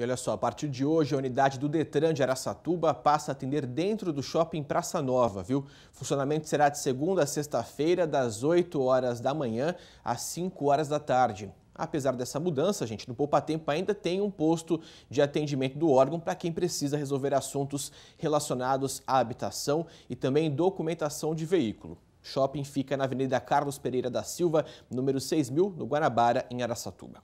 E olha só, a partir de hoje, a unidade do Detran de Araçatuba passa a atender dentro do shopping Praça Nova, viu? funcionamento será de segunda a sexta-feira, das 8 horas da manhã às 5 horas da tarde. Apesar dessa mudança, gente, no Poupa Tempo ainda tem um posto de atendimento do órgão para quem precisa resolver assuntos relacionados à habitação e também documentação de veículo. shopping fica na Avenida Carlos Pereira da Silva, número 6000, no Guanabara, em Araçatuba.